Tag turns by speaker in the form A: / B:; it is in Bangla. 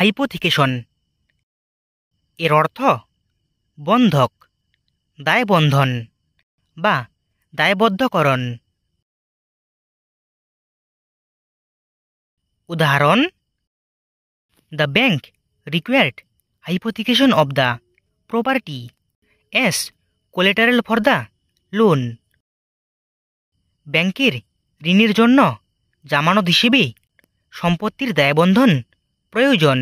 A: হাইপোথিকেশন এর অর্থ
B: বন্ধক দায়বন্ধন বা দায়বদ্ধকরণ উদাহরণ the bank required hypothecation of the
A: property as collateral for the loan ব্যাংকের ঋণের জন্য জামানত হিসেবে সম্পত্তির দায়বন্ধন প্রয়োজন